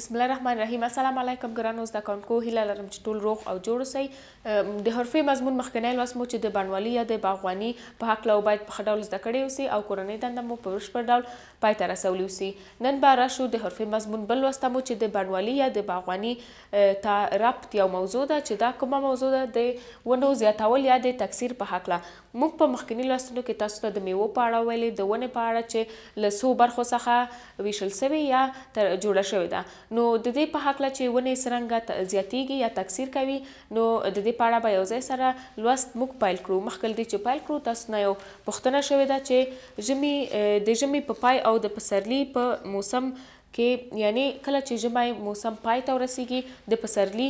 بسم الله الرحمن الرحیم السلام علیکم ګرانو زده کوونکو هیله لرم چې ټول روغ او جوړ اوسئ د حرفي مضمون مخکنی لوست مو چې د بڼوالۍ یا د باغواني په هکله او باید په ښه ډول زده کړی اوسي او کورنۍ دنده مو په بشپړ ډول پای ته رسولی اوسي نن به راشو د حرفي مضمون بل لوست مو چې د بڼوالۍ یا د باغواني ته ربط یو موضوع ده چې دا کومه موضوع ده د ونډو زیاتول یا د تکثیر په هکله موږ په مخکنی لوستونو کې تاسو ته د میوو په اړه ویلي د ونې په اړه چې له څو برخو څخه ویشل شوې یا تر جوړه شوې ده نو د دې په هکله چې ونې څرنګه زیاتیږي یا تکثیر کوي نو د دې په اړه به یو ځای سره لوست موږ پیل کړو مخکې دې چې پیل کړو تاسو نه یو پوښتنه شوې ده چې ژمي د ژمي په پای او د پسرلی په موسم کې یعنی کله چې ژمی موسم پای ته ورسیږي د پسرلی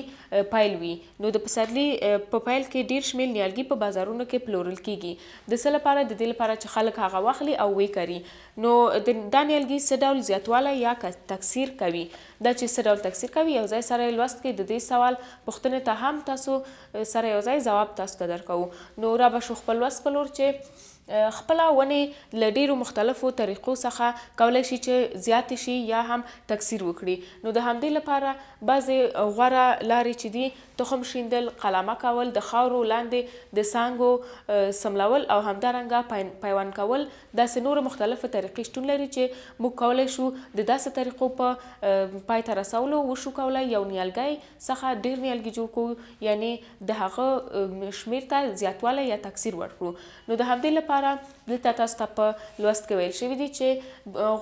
پایل وي نو د پسرلی په پایل کې ډیر شمیر نیالګي په بازارونو کې پلورل کیږي د څه لپاره د دې لپاره چې خلک هغه واخلي او وکري نو دا نیالګي څه ډول زیاتوالی یا تکثیر کوي دا چې څه ډول تکثیر کوي یو ځای سره لوست کې د دې سوال پوښتنې ته هم تاسو سره یو ځای جواب تاسو ته درکو نو را به شو خپل لوست په لور چې خپل ونې ل ډیرو مختلفو طریقو څخه کولای شي چې زیات شي یا هم تکثیر وکړي نو د همدې لپاره بعضی غوره لارې چې دي تخم شیندل قلمه کول د خاورو لاندې د سانګو سملول او همدارنګه پیوند کول داسې نور مختلفه طریقې شتون لري چې موږ کولای شو د داسې طریقو په پا پای ته رسولو وشو کولای یو نیالګی څخه ډیر نیالګي جوړ کړو یعنی د هغه شمیر ته زیاتوالی یا تکثیر ورکړو نو د همدې لپاره لپاره دلته تاسو ته په لوست کې ویل شوي دي چې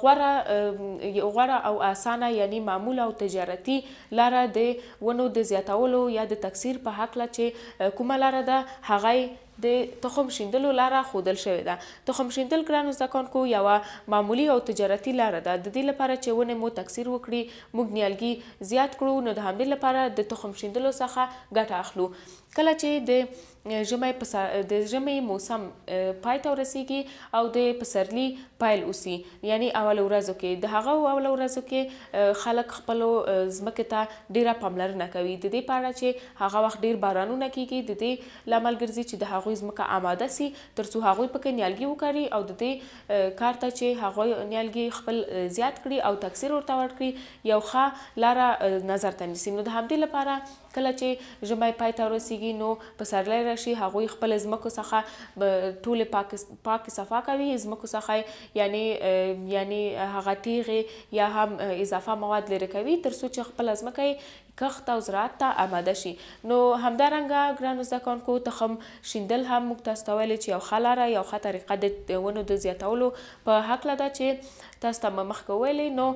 غوره غوره او اسانه یعنی معمول او تجارتي لاره د ونو د زیاتولو یا د تکثیر په حق لا چې کومه لاره ده هغه د تخم شیندلو لاره خودل شوې ده تخم شیندل ګرانو زکونکو یوه معمولی او تجارتي لاره ده د دې لپاره چې ونه مو تکثیر وکړي موږ نیالګي زیات کړو نو د همدې لپاره د تخم شیندلو څخه ګټه اخلو کله چې د ژمي پسا د ژمي موسم پای ته ورسیږي او د پسرلی پایل اوسي یعنی اول ورځو کې د هغه اول ورځو کې خلک خپل ځمکه ته ډیره پاملرنه کوي د دې لپاره چې هغه وخت ډیر بارانونه کیږي د دې لامل ګرځي چې د هغه هغوی ځمکه آماده سي ترڅو هغوی پکې نیالګي وکري او د دې کار ته چې هغوی نیالګي خپل زیات کړي او تکثیر ورته ورکړي یو ښه لاره نظر ته نیسي نو د همدې لپاره کله چې ژمی پای ته ورسیږي نو پسرلی راشي هغوی خپل ځمکو څخه ټولې پاکې پاک صفا کوي ځمکو څخه یعنی یعنی هغه تیغې یا هم اضافه مواد لرې کوي ترڅو چې خپل ځمکه کښت او زراعت ته آماده شي نو همدارنګه ګرانو زده کوونکو تخم شیندل دلیل هم موږ تاسو ته ویلی چې یو ښه لاره یو ښه طریقه د ونو د زیاتولو په هکله ده چې تاسو ته مخ کولې نو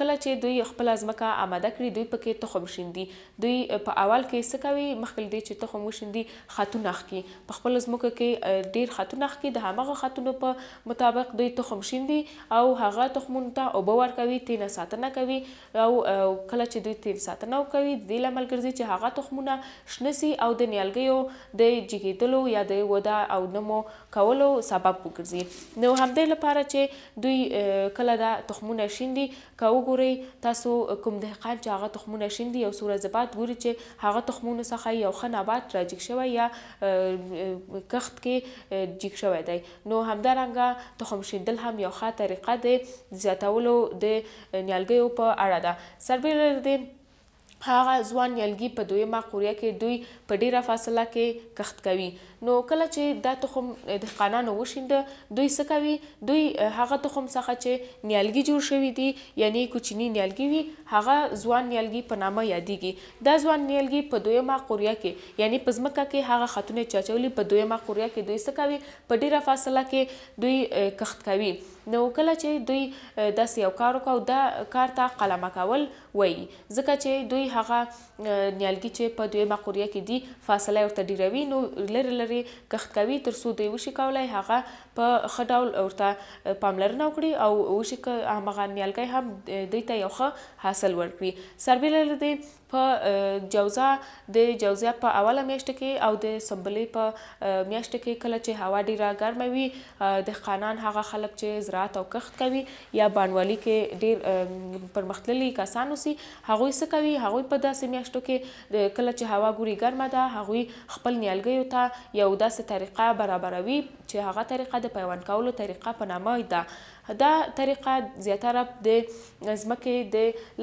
کله چې دوی خپل ځمکه آماده کړي دوی پکې تخم شیندي دوی په اول کې څه کوي مخکې دوی چې تخم وشیندي خاتون اخلي په خپل ځمکه کې ډیر خاتون اخلي د هغه خاتونو په مطابق دوی تخم شیندي او هغه تخمونو ته اوبه ورکوي تینا ساتنه کوي او کله چې دوی تیل ساتنه کوي د لامل ګرځي چې هغه تخمونه شنه سي او د نیالګیو د جګیدلو یا د ودا او نمو کولو سبب وګرځي نو همدې لپاره چې دوی کله دا تخمونه شیندي که وګورئ تاسو کوم دهقان چې هغه تخمونه شیندي او سورزبات ګوري چې هغه تخمونه څخه یو ښه نبات راجیک شوی یا کښت کې جیک شوی دی نو همدارنګه تخم شیندل هم یو ښه طریقه د زیاتولو د نیالګیو په اړه ده سربیره د هغه ځوان نیالګي په دویمه قوریه کې دوی په ډیره فاصله کې کښت کوي نو کله چې دا تخم دهقانانو وشینده دوی څه کوي دوی هغه تخم څخه چې نیالګي جوړ شوی دي یعنی کوچنی نیالګي وي هغه ځوان نیالګي په نامه یادېږي دا ځوان نیالګي په دویمه قوریه کې یعنی په ځمکه کې هغه خطونه چاچولي په دویمه قوریه کې دوی څه کوي په ډیره فاصله کې دوی کښت کوي نو کله چې دوی داسې یو کار وکاو دا کار ته قلمه کول وایي ځکه چې دوی هغه نیالګي چې په دویمه قوریه کې دي فاصله ورته ډیروي نو لري لري نظر کښت کوي تر څو دوی وشي کولای هغه په ښه ډول ورته پاملرنه وکړي او وشي که همغه نیالګی هم دوی ته یو ښه حاصل ورکړي سربیره له دې په جوزه د جوزه په اوله میاشت کې او د سنبلې په میاشت کې کله چې هوا ډیره ګرمه وي د خانان هغه خلک چې زراعت او کښت کوي یا بانوالي کې ډیر پرمختللي کسان اوسي هغوی څه کوي هغوی په داسې میاشتو کې کله چې هوا ګوري ګرمه ده هغوی خپل نیالګیو ته یو داسې طریقه برابروي چې هغه طریقه د پیوند کولو طریقه په نامه ده دا طریقه زیاتره د ځمکې د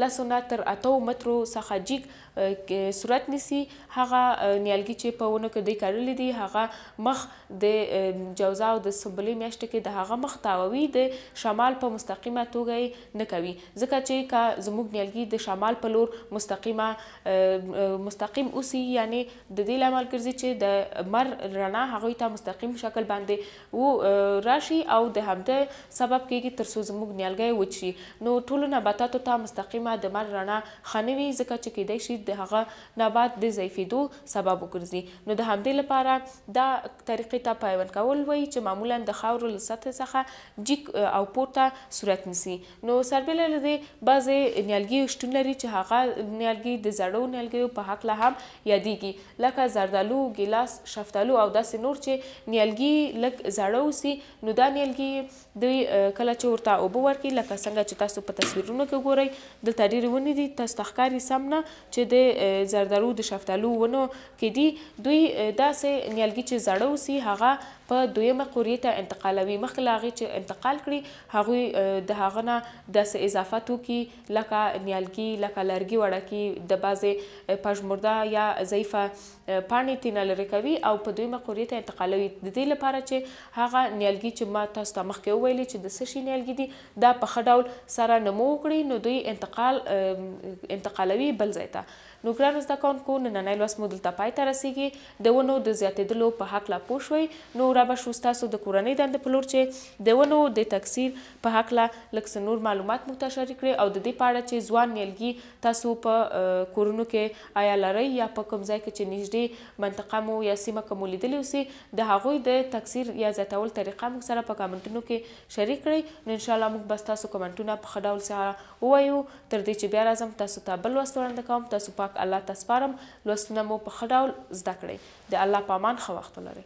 لسو نه تر اتو مترو څخه جګ صورت نیسی هغه نیالګي چې په ونه کې دوی کرلې دي هغه مخ د جوزا او د سنبلې میاشت کې د هغه مخ تاووي د شمال په مستقیمه توګه نه کوي ځکه چې کا زموږ نیالګي د شمال په لور مستقیمه مستقیم اوسي یعنی د دې لامل ګرځي چې د مر رڼا هغه ته مستقیم شکل باندې وو راشي او د همده سبب کېږي ترڅو زموږ نیالګي وچی نو ټول نباتاتو ته مستقیمه د مر رڼا خنوي ځکه چې کېدای شي تولید د هغه نبات د ضعیفېدو سبب وګرځي نو د همدې لپاره دا طریقې ته پیوند کول وایي چې معمولا د خاورو له سطح څخه جیک او پورته صورت نیسي نو سربېله له دې بعضې نیالګي شتون لري چې هغه نیالګي د زړو نیالګیو په هکله هم یادیږي لکه زردالو ګیلاس شفتالو او داسې نور چې نیالګي لږ زړه وسي نو دا نیالګي دوی کله چې ورته اوبه ورکړي لکه څنګه چې تاسو په تصویرونو کې ګورئ دلته ډېرې ونې دي تاسو ته ښکاري سم نه چې د زردالو د شفتالو ونو کې دي دوی داسې نیالګي چې زاړه اوسي هغه په دویمه قوریې ته انتقالوي مخکې له هغې چې انتقال کړي هغوی د هغه نه داسې اضافه توکي لکه نیالګي لکه لرګي وړکي د بعضې پژمرده یا ضعیفه پاڼې تېنه لرې کوي او په دویمه قوریې ته انتقالوي د دې لپاره چې هغه نیالګي چې ما تاسو ته مخکې وویلې چې د څه شي نیالګي دي دا په ښه ډول سره نمو وکړي نو دوی انتقال انتقالوي بل ځای ته نو ګران زده کوونکو نننۍ لوست مو دلته پای ته رسیږي د ونو د زیاتېدلو په هکله پوه شوئ نو را به شو ستاسو د کورنۍ دندې په لور چې د ونو د تکثیر په هکله لږ څه نور معلومات موږ ته شریک کړئ او د دې په اړه چې ځوان نیالګي تاسو په کورونو کې آیا لرئ یا په کوم ځای کې چې نږدې منطقه مو یا سیمه کې مو لیدلې اوسئ د هغوی د تکثیر یا زیاتول طریقه موږ سره په کامنټونو کې شریک کړئ نو ان شاء الله موږ به تاسو کومنټونه په ښه ډول سره ووایو تر دې چې بیا راځم تاسو ته بل وسته وړاندې کوم تاسو پاک پاک الله ته سپارم لوستونه مو په ښه ډول زده کړئ د الله په امان ښه وخت ولرئ